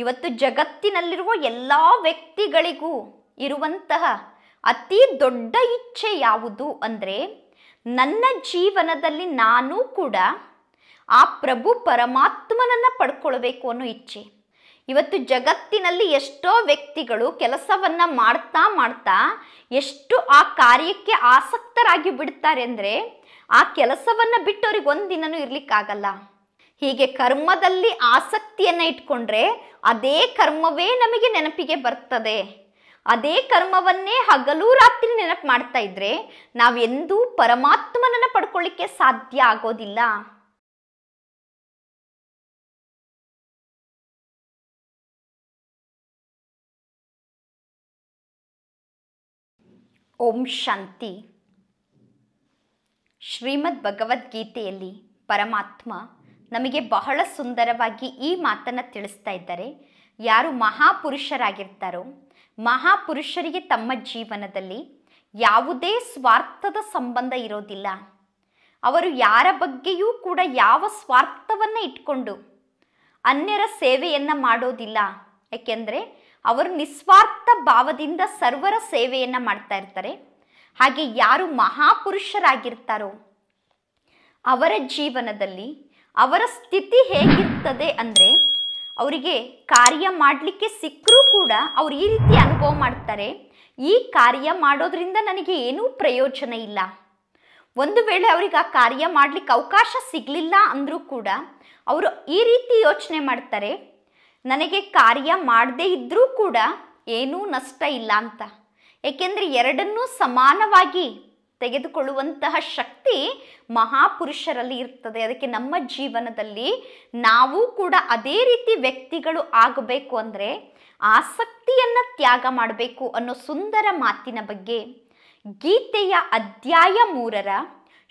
ಇವತ್ತು ಜಗತ್ತಿನಲ್ಲಿರುವ ಎಲ್ಲ ವ್ಯಕ್ತಿಗಳಿಗೂ ಇರುವಂತಹ ಅತಿ ದೊಡ್ಡ ಇಚ್ಛೆ ಯಾವುದು ಅಂದರೆ ನನ್ನ ಜೀವನದಲ್ಲಿ ನಾನು ಕೂಡ ಆ ಪ್ರಭು ಪರಮಾತ್ಮನನ್ನು ಪಡ್ಕೊಳ್ಬೇಕು ಅನ್ನೋ ಇಚ್ಛೆ ಇವತ್ತು ಜಗತ್ತಿನಲ್ಲಿ ಎಷ್ಟೋ ವ್ಯಕ್ತಿಗಳು ಕೆಲಸವನ್ನು ಮಾಡ್ತಾ ಮಾಡ್ತಾ ಎಷ್ಟು ಆ ಕಾರ್ಯಕ್ಕೆ ಆಸಕ್ತರಾಗಿ ಬಿಡ್ತಾರೆ ಅಂದರೆ ಆ ಕೆಲಸವನ್ನು ಬಿಟ್ಟು ಅವ್ರಿಗೆ ದಿನನೂ ಇರಲಿಕ್ಕಾಗಲ್ಲ ಹೀಗೆ ಕರ್ಮದಲ್ಲಿ ಆಸಕ್ತಿಯನ್ನು ಇಟ್ಕೊಂಡ್ರೆ ಅದೇ ಕರ್ಮವೇ ನಮಗೆ ನೆನಪಿಗೆ ಬರ್ತದೆ ಅದೇ ಕರ್ಮವನ್ನೇ ಹಗಲು ರಾತ್ರಿ ನೆನಪು ಮಾಡ್ತಾ ಇದ್ರೆ ನಾವೆಂದೂ ಪರಮಾತ್ಮನನ್ನು ಪಡ್ಕೊಳ್ಳಿಕ್ಕೆ ಸಾಧ್ಯ ಆಗೋದಿಲ್ಲ ಓಂ ಶಾಂತಿ ಶ್ರೀಮದ್ ಭಗವದ್ಗೀತೆಯಲ್ಲಿ ಪರಮಾತ್ಮ ನಮಗೆ ಬಹಳ ಸುಂದರವಾಗಿ ಈ ಮಾತನ್ನು ತಿಳಿಸ್ತಾ ಇದ್ದಾರೆ ಯಾರು ಮಹಾಪುರುಷರಾಗಿರ್ತಾರೋ ಮಹಾಪುರುಷರಿಗೆ ತಮ್ಮ ಜೀವನದಲ್ಲಿ ಯಾವುದೇ ಸ್ವಾರ್ಥದ ಸಂಬಂಧ ಇರೋದಿಲ್ಲ ಅವರು ಯಾರ ಬಗ್ಗೆಯೂ ಕೂಡ ಯಾವ ಸ್ವಾರ್ಥವನ್ನು ಇಟ್ಕೊಂಡು ಅನ್ಯರ ಸೇವೆಯನ್ನು ಮಾಡೋದಿಲ್ಲ ಯಾಕೆಂದರೆ ಅವರು ನಿಸ್ವಾರ್ಥ ಭಾವದಿಂದ ಸರ್ವರ ಸೇವೆಯನ್ನು ಮಾಡ್ತಾ ಇರ್ತಾರೆ ಹಾಗೆ ಯಾರು ಮಹಾಪುರುಷರಾಗಿರ್ತಾರೋ ಅವರ ಜೀವನದಲ್ಲಿ ಅವರ ಸ್ಥಿತಿ ಹೇಗಿರ್ತದೆ ಅಂದರೆ ಅವರಿಗೆ ಕಾರ್ಯ ಮಾಡಲಿಕ್ಕೆ ಸಿಕ್ಕರೂ ಕೂಡ ಅವ್ರು ಈ ರೀತಿ ಅನುಭವ ಮಾಡ್ತಾರೆ ಈ ಕಾರ್ಯ ಮಾಡೋದ್ರಿಂದ ನನಗೆ ಏನೂ ಪ್ರಯೋಜನ ಇಲ್ಲ ಒಂದು ವೇಳೆ ಅವ್ರಿಗೆ ಆ ಕಾರ್ಯ ಮಾಡಲಿಕ್ಕೆ ಅವಕಾಶ ಸಿಗಲಿಲ್ಲ ಅಂದರೂ ಕೂಡ ಅವರು ಈ ರೀತಿ ಯೋಚನೆ ಮಾಡ್ತಾರೆ ನನಗೆ ಕಾರ್ಯ ಮಾಡದೇ ಇದ್ದರೂ ಕೂಡ ಏನೂ ನಷ್ಟ ಇಲ್ಲ ಅಂತ ಏಕೆಂದರೆ ಎರಡನ್ನೂ ಸಮಾನವಾಗಿ ತೆಗೆದುಕೊಳ್ಳುವಂತಹ ಶಕ್ತಿ ಮಹಾಪುರುಷರಲ್ಲಿ ಇರ್ತದೆ ಅದಕ್ಕೆ ನಮ್ಮ ಜೀವನದಲ್ಲಿ ನಾವು ಕೂಡ ಅದೇ ರೀತಿ ವ್ಯಕ್ತಿಗಳು ಆಗಬೇಕು ಅಂದರೆ ಆಸಕ್ತಿಯನ್ನು ತ್ಯಾಗ ಮಾಡಬೇಕು ಅನ್ನೋ ಸುಂದರ ಮಾತಿನ ಬಗ್ಗೆ ಗೀತೆಯ ಅಧ್ಯಾಯ ಮೂರರ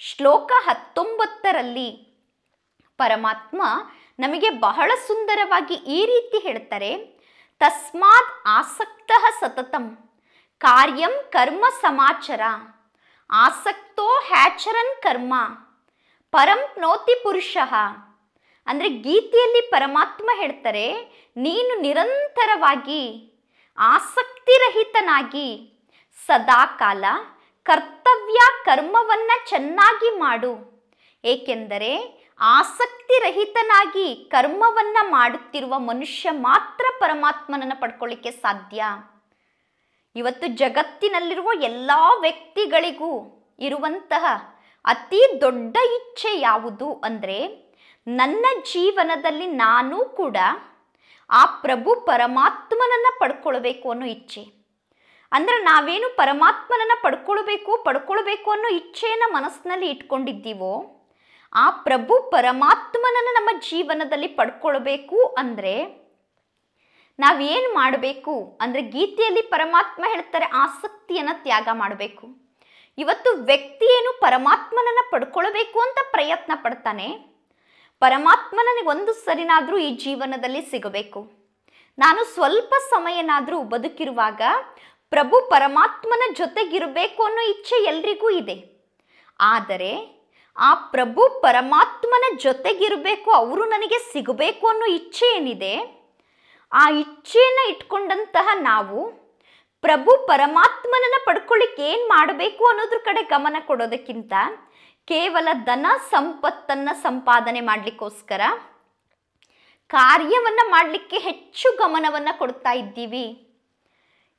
ಶ್ಲೋಕ ಹತ್ತೊಂಬತ್ತರಲ್ಲಿ ಪರಮಾತ್ಮ ನಮಗೆ ಬಹಳ ಸುಂದರವಾಗಿ ಈ ರೀತಿ ಹೇಳ್ತಾರೆ ತಸ್ಮಾತ್ ಆಸಕ್ತ ಸತತಂ ಕಾರ್ಯಂ ಕರ್ಮ ಸಮಾಚಾರ ಆಸಕ್ತೋ ಹ್ಯಾಚರನ್ ಕರ್ಮ ಪರಂ ನೋತಿ ಪುರುಷಃ ಅಂದರೆ ಗೀತೆಯಲ್ಲಿ ಪರಮಾತ್ಮ ಹೇಳ್ತಾರೆ ನೀನು ನಿರಂತರವಾಗಿ ಆಸಕ್ತಿರಹಿತನಾಗಿ ಸದಾಕಾಲ ಕರ್ತವ್ಯ ಕರ್ಮವನ್ನು ಚೆನ್ನಾಗಿ ಮಾಡು ಏಕೆಂದರೆ ಆಸಕ್ತಿರಹಿತನಾಗಿ ಕರ್ಮವನ್ನು ಮಾಡುತ್ತಿರುವ ಮನುಷ್ಯ ಮಾತ್ರ ಪರಮಾತ್ಮನನ್ನು ಪಡ್ಕೊಳ್ಳಿಕ್ಕೆ ಸಾಧ್ಯ ಇವತ್ತು ಜಗತ್ತಿನಲ್ಲಿರುವ ಎಲ್ಲ ವ್ಯಕ್ತಿಗಳಿಗೂ ಇರುವಂತಹ ಅತಿ ದೊಡ್ಡ ಇಚ್ಛೆ ಯಾವುದು ಅಂದರೆ ನನ್ನ ಜೀವನದಲ್ಲಿ ನಾನು ಕೂಡ ಆ ಪ್ರಭು ಪರಮಾತ್ಮನನ್ನು ಪಡ್ಕೊಳ್ಬೇಕು ಅನ್ನೋ ಇಚ್ಛೆ ಅಂದರೆ ನಾವೇನು ಪರಮಾತ್ಮನನ್ನು ಪಡ್ಕೊಳ್ಬೇಕು ಪಡ್ಕೊಳ್ಬೇಕು ಅನ್ನೋ ಇಚ್ಛೆಯನ್ನು ಮನಸ್ಸಿನಲ್ಲಿ ಇಟ್ಕೊಂಡಿದ್ದೀವೋ ಆ ಪ್ರಭು ಪರಮಾತ್ಮನನ್ನು ನಮ್ಮ ಜೀವನದಲ್ಲಿ ಪಡ್ಕೊಳ್ಬೇಕು ಅಂದರೆ ನಾವೇನು ಮಾಡಬೇಕು ಅಂದರೆ ಗೀತೆಯಲ್ಲಿ ಪರಮಾತ್ಮ ಹೇಳ್ತಾರೆ ಆಸಕ್ತಿಯನ್ನು ತ್ಯಾಗ ಮಾಡಬೇಕು ಇವತ್ತು ವ್ಯಕ್ತಿ ಏನು ಪರಮಾತ್ಮನನ್ನು ಪಡ್ಕೊಳ್ಬೇಕು ಅಂತ ಪ್ರಯತ್ನ ಪಡ್ತಾನೆ ಪರಮಾತ್ಮ ಒಂದು ಸರಿನಾದರೂ ಈ ಜೀವನದಲ್ಲಿ ಸಿಗಬೇಕು ನಾನು ಸ್ವಲ್ಪ ಸಮಯನಾದರೂ ಬದುಕಿರುವಾಗ ಪ್ರಭು ಪರಮಾತ್ಮನ ಜೊತೆಗಿರಬೇಕು ಅನ್ನೋ ಇಚ್ಛೆ ಎಲ್ರಿಗೂ ಇದೆ ಆದರೆ ಆ ಪ್ರಭು ಪರಮಾತ್ಮನ ಜೊತೆಗಿರಬೇಕು ಅವರು ನನಗೆ ಸಿಗಬೇಕು ಅನ್ನೋ ಇಚ್ಛೆ ಏನಿದೆ ಆ ಇಚ್ಛೆಯನ್ನು ಇಟ್ಕೊಂಡಂತಹ ನಾವು ಪ್ರಭು ಪರಮಾತ್ಮನನ್ನು ಪಡ್ಕೊಳ್ಳಿಕ್ಕೆ ಏನು ಮಾಡಬೇಕು ಅನ್ನೋದ್ರ ಕಡೆ ಗಮನ ಕೊಡೋದಕ್ಕಿಂತ ಕೇವಲ ಧನ ಸಂಪತ್ತನ್ನು ಸಂಪಾದನೆ ಮಾಡಲಿಕ್ಕೋಸ್ಕರ ಕಾರ್ಯವನ್ನು ಮಾಡಲಿಕ್ಕೆ ಹೆಚ್ಚು ಗಮನವನ್ನು ಕೊಡ್ತಾ ಇದ್ದೀವಿ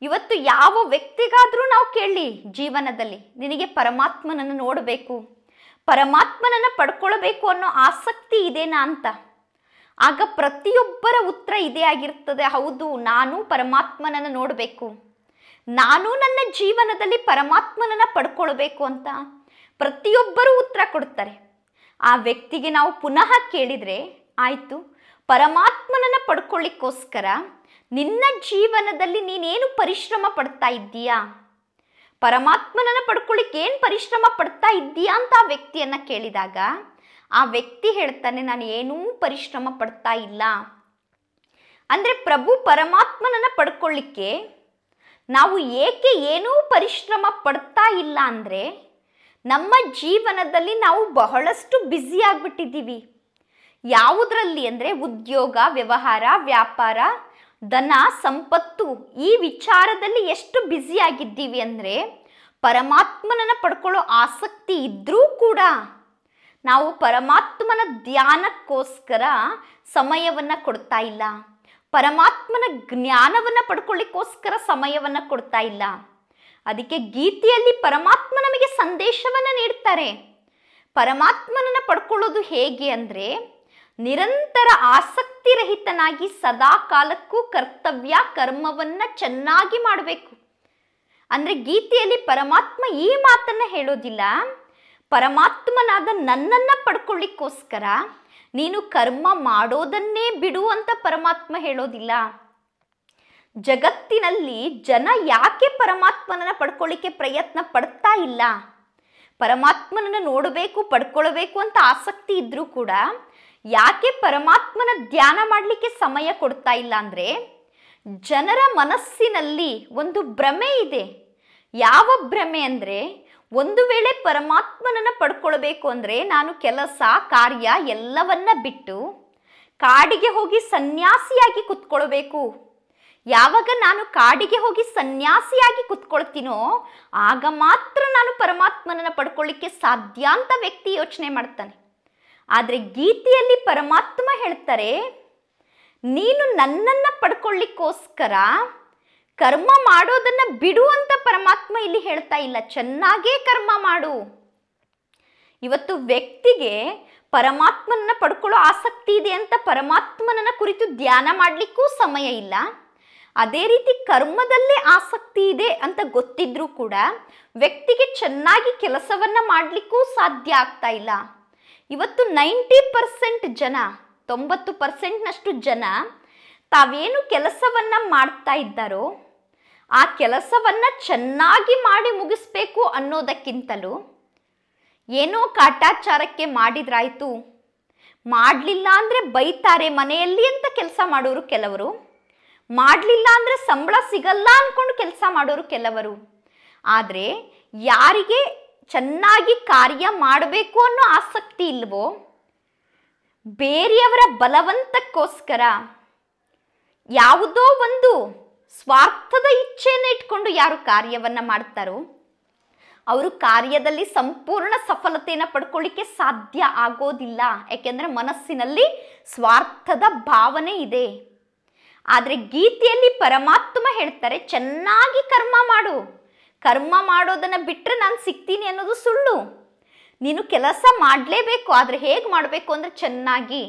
ಇವತ್ತು ಯಾವ ವ್ಯಕ್ತಿಗಾದರೂ ನಾವು ಕೇಳಿ ಜೀವನದಲ್ಲಿ ನಿನಗೆ ಪರಮಾತ್ಮನನ್ನು ನೋಡಬೇಕು ಪರಮಾತ್ಮನನ್ನು ಪಡ್ಕೊಳ್ಬೇಕು ಅನ್ನೋ ಆಸಕ್ತಿ ಇದೇನಾ ಅಂತ ಆಗ ಪ್ರತಿಯೊಬ್ಬರ ಉತ್ತರ ಇದೇ ಆಗಿರ್ತದೆ ಹೌದು ನಾನು ಪರಮಾತ್ಮನನ್ನು ನೋಡಬೇಕು ನಾನು ನನ್ನ ಜೀವನದಲ್ಲಿ ಪರಮಾತ್ಮನನ್ನು ಪಡ್ಕೊಳ್ಬೇಕು ಅಂತ ಪ್ರತಿಯೊಬ್ಬರೂ ಉತ್ತರ ಕೊಡ್ತಾರೆ ಆ ವ್ಯಕ್ತಿಗೆ ನಾವು ಪುನಃ ಕೇಳಿದರೆ ಆಯಿತು ಪರಮಾತ್ಮನನ್ನು ಪಡ್ಕೊಳ್ಳಿಕ್ಕೋಸ್ಕರ ನಿನ್ನ ಜೀವನದಲ್ಲಿ ನೀನೇನು ಪರಿಶ್ರಮ ಪಡ್ತಾ ಇದ್ದೀಯಾ ಪರಮಾತ್ಮನನ್ನು ಪಡ್ಕೊಳ್ಳಿಕ್ಕೆ ಏನು ಪರಿಶ್ರಮ ಪಡ್ತಾ ಇದ್ದೀಯಾ ಅಂತ ಆ ವ್ಯಕ್ತಿಯನ್ನು ಕೇಳಿದಾಗ ಆ ವ್ಯಕ್ತಿ ಹೇಳ್ತಾನೆ ನಾನು ಏನೂ ಪರಿಶ್ರಮ ಪಡ್ತಾ ಇಲ್ಲ ಅಂದರೆ ಪ್ರಭು ಪರಮಾತ್ಮನನ್ನು ಪಡ್ಕೊಳ್ಳಿಕ್ಕೆ ನಾವು ಏಕೆ ಏನೂ ಪರಿಶ್ರಮ ಪಡ್ತಾ ಇಲ್ಲ ಅಂದರೆ ನಮ್ಮ ಜೀವನದಲ್ಲಿ ನಾವು ಬಹಳಷ್ಟು ಬ್ಯುಸಿ ಆಗಿಬಿಟ್ಟಿದ್ದೀವಿ ಯಾವುದರಲ್ಲಿ ಅಂದರೆ ಉದ್ಯೋಗ ವ್ಯವಹಾರ ವ್ಯಾಪಾರ ಧನ ಸಂಪತ್ತು ಈ ವಿಚಾರದಲ್ಲಿ ಎಷ್ಟು ಬ್ಯುಸಿ ಆಗಿದ್ದೀವಿ ಅಂದರೆ ಪರಮಾತ್ಮನನ್ನು ಪಡ್ಕೊಳ್ಳೋ ಆಸಕ್ತಿ ಇದ್ದರೂ ಕೂಡ ನಾವು ಪರಮಾತ್ಮನ ಧ್ಯಾನಕ್ಕೋಸ್ಕರ ಸಮಯವನ್ನು ಕೊಡ್ತಾ ಇಲ್ಲ ಪರಮಾತ್ಮನ ಜ್ಞಾನವನ್ನು ಪಡ್ಕೊಳ್ಳಿಕ್ಕೋಸ್ಕರ ಸಮಯವನ್ನು ಕೊಡ್ತಾ ಇಲ್ಲ ಅದಕ್ಕೆ ಗೀತೆಯಲ್ಲಿ ಪರಮಾತ್ಮ ನಮಗೆ ಸಂದೇಶವನ್ನು ನೀಡ್ತಾರೆ ಪರಮಾತ್ಮನನ್ನು ಪಡ್ಕೊಳ್ಳೋದು ಹೇಗೆ ಅಂದರೆ ನಿರಂತರ ಆಸಕ್ತಿರಹಿತನಾಗಿ ಸದಾ ಕಾಲಕ್ಕೂ ಕರ್ತವ್ಯ ಕರ್ಮವನ್ನು ಚೆನ್ನಾಗಿ ಮಾಡಬೇಕು ಅಂದರೆ ಗೀತೆಯಲ್ಲಿ ಪರಮಾತ್ಮ ಈ ಮಾತನ್ನು ಹೇಳೋದಿಲ್ಲ ಪರಮಾತ್ಮನಾದ ನನ್ನನ್ನು ಪಡ್ಕೊಳ್ಳಿಕ್ಕೋಸ್ಕರ ನೀನು ಕರ್ಮ ಮಾಡೋದನ್ನೇ ಬಿಡು ಅಂತ ಪರಮಾತ್ಮ ಹೇಳೋದಿಲ್ಲ ಜಗತ್ತಿನಲ್ಲಿ ಜನ ಯಾಕೆ ಪರಮಾತ್ಮನನ್ನು ಪಡ್ಕೊಳ್ಳಿಕ್ಕೆ ಪ್ರಯತ್ನ ಪಡ್ತಾ ಇಲ್ಲ ಪರಮಾತ್ಮನನ್ನು ನೋಡಬೇಕು ಪಡ್ಕೊಳ್ಬೇಕು ಅಂತ ಆಸಕ್ತಿ ಇದ್ರೂ ಕೂಡ ಯಾಕೆ ಪರಮಾತ್ಮನ ಧ್ಯಾನ ಮಾಡಲಿಕ್ಕೆ ಸಮಯ ಕೊಡ್ತಾ ಇಲ್ಲ ಅಂದರೆ ಜನರ ಮನಸ್ಸಿನಲ್ಲಿ ಒಂದು ಭ್ರಮೆ ಇದೆ ಯಾವ ಭ್ರಮೆ ಅಂದರೆ ಒಂದು ವೇಳೆ ಪರಮಾತ್ಮನನ್ನ ಪಡ್ಕೊಳ್ಬೇಕು ಅಂದರೆ ನಾನು ಕೆಲಸ ಕಾರ್ಯ ಎಲ್ಲವನ್ನ ಬಿಟ್ಟು ಕಾಡಿಗೆ ಹೋಗಿ ಸನ್ಯಾಸಿಯಾಗಿ ಕುತ್ಕೊಳ್ಬೇಕು ಯಾವಾಗ ನಾನು ಕಾಡಿಗೆ ಹೋಗಿ ಸನ್ಯಾಸಿಯಾಗಿ ಕುತ್ಕೊಳ್ತೀನೋ ಆಗ ಮಾತ್ರ ನಾನು ಪರಮಾತ್ಮನನ್ನು ಪಡ್ಕೊಳ್ಳಿಕ್ಕೆ ಸಾಧ್ಯ ಅಂತ ವ್ಯಕ್ತಿ ಯೋಚನೆ ಮಾಡ್ತಾನೆ ಆದರೆ ಗೀತೆಯಲ್ಲಿ ಪರಮಾತ್ಮ ಹೇಳ್ತಾರೆ ನೀನು ನನ್ನನ್ನು ಪಡ್ಕೊಳ್ಳಿಕ್ಕೋಸ್ಕರ ಕರ್ಮ ಮಾಡೋದನ್ನ ಬಿಡು ಅಂತ ಪರಮಾತ್ಮ ಇಲ್ಲಿ ಹೇಳ್ತಾ ಇಲ್ಲ ಚೆನ್ನಾಗೇ ಕರ್ಮ ಮಾಡು ಇವತ್ತು ವ್ಯಕ್ತಿಗೆ ಪರಮಾತ್ಮನನ್ನ ಪಡ್ಕೊಳ್ಳೋ ಆಸಕ್ತಿ ಇದೆ ಅಂತ ಪರಮಾತ್ಮನನ್ನ ಕುರಿತು ಧ್ಯಾನ ಮಾಡಲಿಕ್ಕೂ ಸಮಯ ಇಲ್ಲ ಅದೇ ರೀತಿ ಕರ್ಮದಲ್ಲೇ ಆಸಕ್ತಿ ಇದೆ ಅಂತ ಗೊತ್ತಿದ್ರೂ ಕೂಡ ವ್ಯಕ್ತಿಗೆ ಚೆನ್ನಾಗಿ ಕೆಲಸವನ್ನ ಮಾಡಲಿಕ್ಕೂ ಸಾಧ್ಯ ಆಗ್ತಾ ಇಲ್ಲ ಇವತ್ತು ನೈಂಟಿ ಪರ್ಸೆಂಟ್ ಜನ ತೊಂಬತ್ತು ಪರ್ಸೆಂಟ್ನಷ್ಟು ಜನ ತಾವೇನು ಕೆಲಸವನ್ನು ಮಾಡ್ತಾ ಇದ್ದಾರೋ ಆ ಕೆಲಸವನ್ನು ಚೆನ್ನಾಗಿ ಮಾಡಿ ಮುಗಿಸ್ಬೇಕು ಅನ್ನೋದಕ್ಕಿಂತಲೂ ಏನೋ ಕಾಟಾಚಾರಕ್ಕೆ ಮಾಡಿದ್ರಾಯಿತು ಮಾಡಲಿಲ್ಲ ಅಂದರೆ ಬೈತಾರೆ ಮನೆಯಲ್ಲಿ ಅಂತ ಕೆಲಸ ಮಾಡೋರು ಕೆಲವರು ಮಾಡಲಿಲ್ಲ ಅಂದರೆ ಸಂಬಳ ಸಿಗಲ್ಲ ಅಂದ್ಕೊಂಡು ಕೆಲಸ ಮಾಡೋರು ಕೆಲವರು ಆದರೆ ಯಾರಿಗೆ ಚೆನ್ನಾಗಿ ಕಾರ್ಯ ಮಾಡಬೇಕು ಅನ್ನೋ ಆಸಕ್ತಿ ಇಲ್ವೋ ಬೇರೆಯವರ ಬಲವಂತಕ್ಕೋಸ್ಕರ ಯಾವುದೋ ಒಂದು ಸ್ವಾರ್ಥದ ಇಚ್ಛೆಯನ್ನು ಇಟ್ಕೊಂಡು ಯಾರು ಕಾರ್ಯವನ್ನು ಮಾಡ್ತಾರೋ ಅವರು ಕಾರ್ಯದಲ್ಲಿ ಸಂಪೂರ್ಣ ಸಫಲತೆಯನ್ನು ಪಡ್ಕೊಳ್ಳಿಕ್ಕೆ ಸಾಧ್ಯ ಆಗೋದಿಲ್ಲ ಯಾಕೆಂದರೆ ಮನಸ್ಸಿನಲ್ಲಿ ಸ್ವಾರ್ಥದ ಭಾವನೆ ಇದೆ ಆದರೆ ಗೀತೆಯಲ್ಲಿ ಪರಮಾತ್ಮ ಹೇಳ್ತಾರೆ ಚೆನ್ನಾಗಿ ಕರ್ಮ ಮಾಡು ಕರ್ಮ ಮಾಡೋದನ್ನು ಬಿಟ್ಟರೆ ನಾನು ಸಿಗ್ತೀನಿ ಅನ್ನೋದು ಸುಳ್ಳು ನೀನು ಕೆಲಸ ಮಾಡಲೇಬೇಕು ಆದರೆ ಹೇಗೆ ಮಾಡಬೇಕು ಅಂದರೆ ಚೆನ್ನಾಗಿ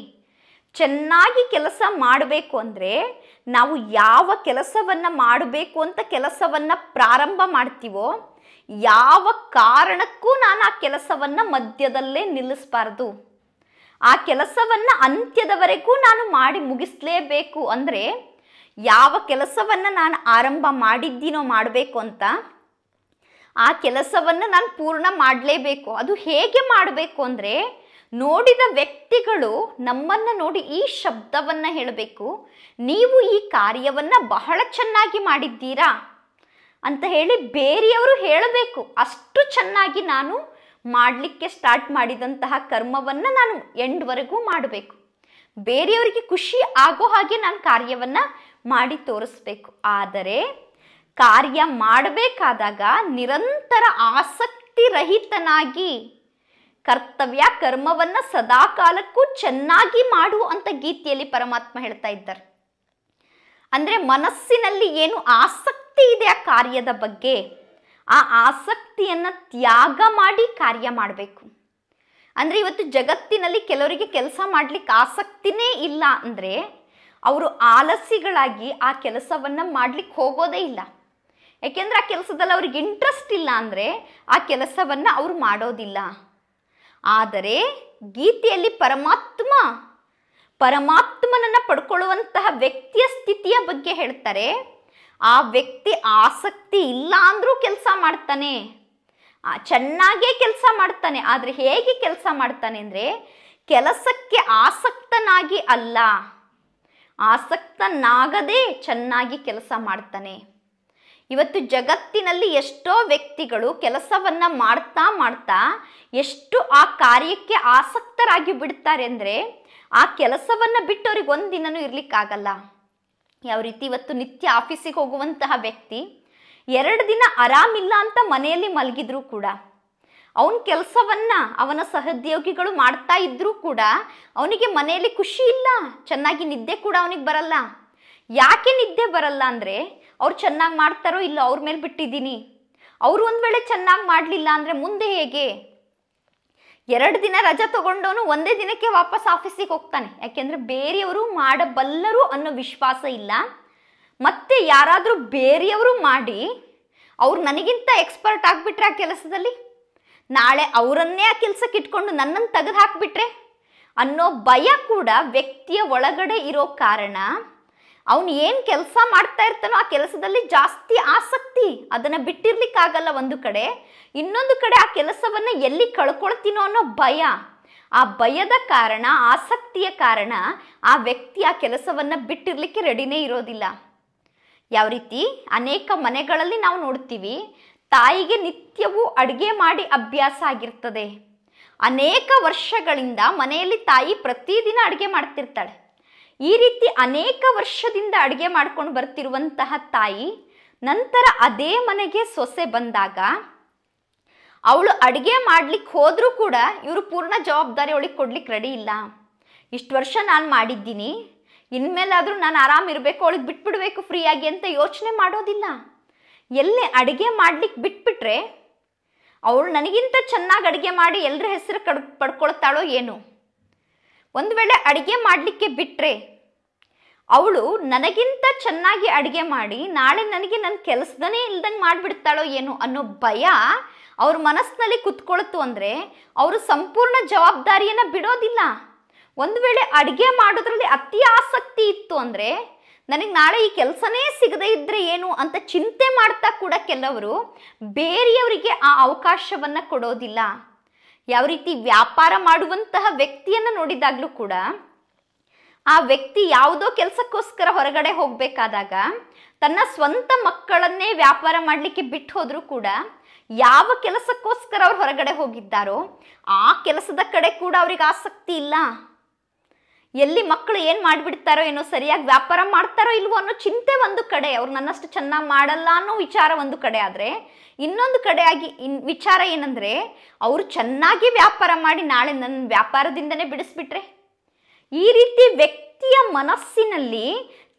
ಚೆನ್ನಾಗಿ ಕೆಲಸ ಮಾಡಬೇಕು ಅಂದರೆ ನಾವು ಯಾವ ಕೆಲಸವನ್ನು ಮಾಡಬೇಕು ಅಂತ ಕೆಲಸವನ್ನು ಪ್ರಾರಂಭ ಮಾಡ್ತೀವೋ ಯಾವ ಕಾರಣಕ್ಕೂ ನಾನು ಆ ಕೆಲಸವನ್ನು ಮಧ್ಯದಲ್ಲೇ ನಿಲ್ಲಿಸಬಾರ್ದು ಆ ಕೆಲಸವನ್ನು ಅಂತ್ಯದವರೆಗೂ ನಾನು ಮಾಡಿ ಮುಗಿಸಲೇಬೇಕು ಅಂದರೆ ಯಾವ ಕೆಲಸವನ್ನು ನಾನು ಆರಂಭ ಮಾಡಿದ್ದೀನೋ ಮಾಡಬೇಕು ಅಂತ ಆ ಕೆಲಸವನ್ನು ನಾನು ಪೂರ್ಣ ಮಾಡಲೇಬೇಕು ಅದು ಹೇಗೆ ಮಾಡಬೇಕು ಅಂದರೆ ನೋಡಿದ ವ್ಯಕ್ತಿಗಳು ನಮ್ಮನ್ನು ನೋಡಿ ಈ ಶಬ್ದವನ್ನು ಹೇಳಬೇಕು ನೀವು ಈ ಕಾರ್ಯವನ್ನು ಬಹಳ ಚೆನ್ನಾಗಿ ಮಾಡಿದ್ದೀರಾ ಅಂತ ಹೇಳಿ ಬೇರೆಯವರು ಹೇಳಬೇಕು ಅಷ್ಟು ಚೆನ್ನಾಗಿ ನಾನು ಮಾಡಲಿಕ್ಕೆ ಸ್ಟಾರ್ಟ್ ಮಾಡಿದಂತಹ ಕರ್ಮವನ್ನು ನಾನು ಎಂಡ್ವರೆಗೂ ಮಾಡಬೇಕು ಬೇರೆಯವರಿಗೆ ಖುಷಿ ಆಗೋ ಹಾಗೆ ನಾನು ಕಾರ್ಯವನ್ನು ಮಾಡಿ ತೋರಿಸ್ಬೇಕು ಆದರೆ ಕಾರ್ಯ ಮಾಡಬೇಕಾದಾಗ ನಿರಂತರ ಆಸಕ್ತಿರಹಿತನಾಗಿ ಕರ್ತವ್ಯ ಕರ್ಮವನ್ನ ಸದಾ ಕಾಲಕ್ಕೂ ಚೆನ್ನಾಗಿ ಮಾಡು ಅಂತ ಗೀತೆಯಲ್ಲಿ ಪರಮಾತ್ಮ ಹೇಳ್ತಾ ಇದ್ದಾರೆ ಅಂದ್ರೆ ಮನಸ್ಸಿನಲ್ಲಿ ಏನು ಆಸಕ್ತಿ ಇದೆ ಆ ಕಾರ್ಯದ ಬಗ್ಗೆ ಆ ಆಸಕ್ತಿಯನ್ನ ತ್ಯಾಗ ಮಾಡಿ ಕಾರ್ಯ ಮಾಡಬೇಕು ಅಂದ್ರೆ ಇವತ್ತು ಜಗತ್ತಿನಲ್ಲಿ ಕೆಲವರಿಗೆ ಕೆಲಸ ಮಾಡ್ಲಿಕ್ಕೆ ಆಸಕ್ತಿನೇ ಇಲ್ಲ ಅಂದ್ರೆ ಅವರು ಆಲಸಿಗಳಾಗಿ ಆ ಕೆಲಸವನ್ನ ಮಾಡ್ಲಿಕ್ಕೆ ಹೋಗೋದೇ ಇಲ್ಲ ಯಾಕೆಂದ್ರೆ ಆ ಕೆಲಸದಲ್ಲಿ ಅವ್ರಿಗೆ ಇಂಟ್ರೆಸ್ಟ್ ಇಲ್ಲ ಅಂದ್ರೆ ಆ ಕೆಲಸವನ್ನ ಅವ್ರು ಮಾಡೋದಿಲ್ಲ ಆದರೆ ಗೀತೆಯಲ್ಲಿ ಪರಮಾತ್ಮ ಪರಮಾತ್ಮನನ್ನು ಪಡ್ಕೊಳ್ಳುವಂತಹ ವ್ಯಕ್ತಿಯ ಸ್ಥಿತಿಯ ಬಗ್ಗೆ ಹೇಳ್ತಾರೆ ಆ ವ್ಯಕ್ತಿ ಆಸಕ್ತಿ ಇಲ್ಲ ಅಂದರೂ ಕೆಲಸ ಮಾಡ್ತಾನೆ ಚೆನ್ನಾಗೇ ಕೆಲಸ ಮಾಡ್ತಾನೆ ಆದರೆ ಹೇಗೆ ಕೆಲಸ ಮಾಡ್ತಾನೆ ಅಂದರೆ ಕೆಲಸಕ್ಕೆ ಆಸಕ್ತನಾಗಿ ಅಲ್ಲ ಆಸಕ್ತನಾಗದೆ ಚೆನ್ನಾಗಿ ಕೆಲಸ ಮಾಡ್ತಾನೆ ಇವತ್ತು ಜಗತ್ತಿನಲ್ಲಿ ಎಷ್ಟೋ ವ್ಯಕ್ತಿಗಳು ಕೆಲಸವನ್ನು ಮಾಡ್ತಾ ಮಾಡ್ತಾ ಎಷ್ಟು ಆ ಕಾರ್ಯಕ್ಕೆ ಆಸಕ್ತರಾಗಿ ಬಿಡ್ತಾರೆ ಅಂದರೆ ಆ ಕೆಲಸವನ್ನು ಬಿಟ್ಟು ಅವ್ರಿಗೆ ಒಂದು ದಿನನೂ ಇರಲಿಕ್ಕಾಗಲ್ಲ ಯಾವ ರೀತಿ ಇವತ್ತು ನಿತ್ಯ ಆಫೀಸಿಗೆ ಹೋಗುವಂತಹ ವ್ಯಕ್ತಿ ಎರಡು ದಿನ ಆರಾಮಿಲ್ಲ ಅಂತ ಮನೆಯಲ್ಲಿ ಮಲಗಿದ್ರು ಕೂಡ ಅವನ ಕೆಲಸವನ್ನ ಅವನ ಸಹೋದ್ಯೋಗಿಗಳು ಮಾಡ್ತಾ ಇದ್ರು ಕೂಡ ಅವನಿಗೆ ಮನೆಯಲ್ಲಿ ಖುಷಿ ಇಲ್ಲ ಚೆನ್ನಾಗಿ ನಿದ್ದೆ ಕೂಡ ಅವನಿಗೆ ಬರಲ್ಲ ಯಾಕೆ ನಿದ್ದೆ ಬರಲ್ಲ ಅಂದರೆ ಅವ್ರು ಚೆನ್ನಾಗಿ ಮಾಡ್ತಾರೋ ಇಲ್ಲ ಅವ್ರ ಮೇಲೆ ಬಿಟ್ಟಿದ್ದೀನಿ ಅವರು ಒಂದು ವೇಳೆ ಚೆನ್ನಾಗಿ ಮಾಡಲಿಲ್ಲ ಅಂದರೆ ಮುಂದೆ ಹೇಗೆ ಎರಡು ದಿನ ರಜಾ ತಗೊಂಡವನು ಒಂದೇ ದಿನಕ್ಕೆ ವಾಪಸ್ ಆಫೀಸಿಗೆ ಹೋಗ್ತಾನೆ ಯಾಕೆಂದರೆ ಬೇರೆಯವರು ಮಾಡಬಲ್ಲರು ಅನ್ನೋ ವಿಶ್ವಾಸ ಇಲ್ಲ ಮತ್ತೆ ಯಾರಾದರೂ ಬೇರೆಯವರು ಮಾಡಿ ಅವ್ರು ನನಗಿಂತ ಎಕ್ಸ್ಪರ್ಟ್ ಆಗಿಬಿಟ್ರೆ ಆ ಕೆಲಸದಲ್ಲಿ ನಾಳೆ ಅವರನ್ನೇ ಆ ಕೆಲಸಕ್ಕೆ ಇಟ್ಕೊಂಡು ನನ್ನನ್ನು ತೆಗೆದು ಹಾಕಿಬಿಟ್ರೆ ಅನ್ನೋ ಭಯ ಕೂಡ ವ್ಯಕ್ತಿಯ ಒಳಗಡೆ ಇರೋ ಕಾರಣ ಅವನು ಏನು ಕೆಲಸ ಮಾಡ್ತಾ ಇರ್ತಾನೋ ಆ ಕೆಲಸದಲ್ಲಿ ಜಾಸ್ತಿ ಆಸಕ್ತಿ ಅದನ್ನು ಬಿಟ್ಟಿರ್ಲಿಕ್ಕಾಗಲ್ಲ ಒಂದು ಕಡೆ ಇನ್ನೊಂದು ಕಡೆ ಆ ಕೆಲಸವನ್ನು ಎಲ್ಲಿ ಕಳ್ಕೊಳ್ತೀನೋ ಅನ್ನೋ ಭಯ ಆ ಭಯದ ಕಾರಣ ಆಸಕ್ತಿಯ ಕಾರಣ ಆ ವ್ಯಕ್ತಿ ಆ ಕೆಲಸವನ್ನು ಬಿಟ್ಟಿರಲಿಕ್ಕೆ ರೆಡಿನೇ ಇರೋದಿಲ್ಲ ಯಾವ ರೀತಿ ಅನೇಕ ಮನೆಗಳಲ್ಲಿ ನಾವು ನೋಡ್ತೀವಿ ತಾಯಿಗೆ ನಿತ್ಯವೂ ಅಡುಗೆ ಮಾಡಿ ಅಭ್ಯಾಸ ಆಗಿರ್ತದೆ ಅನೇಕ ವರ್ಷಗಳಿಂದ ಮನೆಯಲ್ಲಿ ತಾಯಿ ಪ್ರತಿದಿನ ಅಡುಗೆ ಮಾಡ್ತಿರ್ತಾಳೆ ಈ ರೀತಿ ಅನೇಕ ವರ್ಷದಿಂದ ಅಡುಗೆ ಮಾಡ್ಕೊಂಡು ಬರ್ತಿರುವಂತಹ ತಾಯಿ ನಂತರ ಅದೇ ಮನೆಗೆ ಸೊಸೆ ಬಂದಾಗ ಅವಳು ಅಡುಗೆ ಮಾಡ್ಲಿಕ್ಕೆ ಹೋದರೂ ಕೂಡ ಇವರು ಪೂರ್ಣ ಜವಾಬ್ದಾರಿ ಅವಳಿಗೆ ಕೊಡ್ಲಿಕ್ಕೆ ರೆಡಿ ಇಲ್ಲ ಇಷ್ಟು ವರ್ಷ ನಾನು ಮಾಡಿದ್ದೀನಿ ಇನ್ಮೇಲಾದರೂ ನಾನು ಆರಾಮಿರಬೇಕು ಅವಳಿಗೆ ಬಿಟ್ಬಿಡಬೇಕು ಫ್ರೀಯಾಗಿ ಅಂತ ಯೋಚನೆ ಮಾಡೋದಿಲ್ಲ ಎಲ್ಲೇ ಅಡುಗೆ ಮಾಡ್ಲಿಕ್ಕೆ ಬಿಟ್ಬಿಟ್ರೆ ಅವಳು ನನಗಿಂತ ಚೆನ್ನಾಗಿ ಅಡುಗೆ ಮಾಡಿ ಎಲ್ಲರ ಹೆಸರು ಕಡ್ ಪಡ್ಕೊಳ್ತಾಳೋ ಏನು ಒಂದು ವೇಳೆ ಅಡುಗೆ ಮಾಡಲಿಕ್ಕೆ ಬಿಟ್ಟರೆ ಅವಳು ನನಗಿಂತ ಚೆನ್ನಾಗಿ ಅಡುಗೆ ಮಾಡಿ ನಾಳೆ ನನಗೆ ನನ್ನ ಕೆಲಸದನೇ ಇಲ್ದಂಗೆ ಮಾಡಿಬಿಡ್ತಾಳೋ ಏನು ಅನ್ನೋ ಭಯ ಅವ್ರ ಮನಸ್ಸಿನಲ್ಲಿ ಕುತ್ಕೊಳ್ತು ಅಂದರೆ ಅವರು ಸಂಪೂರ್ಣ ಜವಾಬ್ದಾರಿಯನ್ನು ಬಿಡೋದಿಲ್ಲ ಒಂದು ವೇಳೆ ಅಡುಗೆ ಮಾಡೋದ್ರಲ್ಲಿ ಅತಿ ಆಸಕ್ತಿ ಇತ್ತು ಅಂದರೆ ನನಗೆ ನಾಳೆ ಈ ಕೆಲಸನೇ ಸಿಗದೇ ಇದ್ದರೆ ಏನು ಅಂತ ಚಿಂತೆ ಮಾಡ್ತಾ ಕೂಡ ಕೆಲವರು ಬೇರೆಯವರಿಗೆ ಆ ಅವಕಾಶವನ್ನು ಕೊಡೋದಿಲ್ಲ ಯಾವ ರೀತಿ ವ್ಯಾಪಾರ ಮಾಡುವಂತಹ ವ್ಯಕ್ತಿಯನ್ನು ನೋಡಿದಾಗ್ಲೂ ಕೂಡ ಆ ವ್ಯಕ್ತಿ ಯಾವುದೋ ಕೆಲಸಕ್ಕೋಸ್ಕರ ಹೊರಗಡೆ ಹೋಗಬೇಕಾದಾಗ ತನ್ನ ಸ್ವಂತ ಮಕ್ಕಳನ್ನೇ ವ್ಯಾಪಾರ ಮಾಡಲಿಕ್ಕೆ ಬಿಟ್ಟು ಹೋದರೂ ಕೂಡ ಯಾವ ಕೆಲಸಕ್ಕೋಸ್ಕರ ಅವ್ರು ಹೊರಗಡೆ ಹೋಗಿದ್ದಾರೋ ಆ ಕೆಲಸದ ಕಡೆ ಕೂಡ ಅವ್ರಿಗೆ ಆಸಕ್ತಿ ಇಲ್ಲ ಎಲ್ಲಿ ಮಕ್ಕಳು ಏನು ಮಾಡಿಬಿಡ್ತಾರೋ ಏನೋ ಸರಿಯಾಗಿ ವ್ಯಾಪಾರ ಮಾಡ್ತಾರೋ ಇಲ್ವೋ ಅನ್ನೋ ಚಿಂತೆ ಒಂದು ಕಡೆ ಅವ್ರು ನನ್ನಷ್ಟು ಚೆನ್ನಾಗಿ ಮಾಡಲ್ಲ ಅನ್ನೋ ವಿಚಾರ ಒಂದು ಕಡೆ ಆದರೆ ಇನ್ನೊಂದು ಕಡೆಯಾಗಿ ಇನ್ ವಿಚಾರ ಏನಂದರೆ ಅವರು ಚೆನ್ನಾಗಿ ವ್ಯಾಪಾರ ಮಾಡಿ ನಾಳೆ ನನ್ನ ವ್ಯಾಪಾರದಿಂದನೇ ಬಿಡಿಸ್ಬಿಟ್ರೆ ಈ ರೀತಿ ವ್ಯಕ್ತಿಯ ಮನಸ್ಸಿನಲ್ಲಿ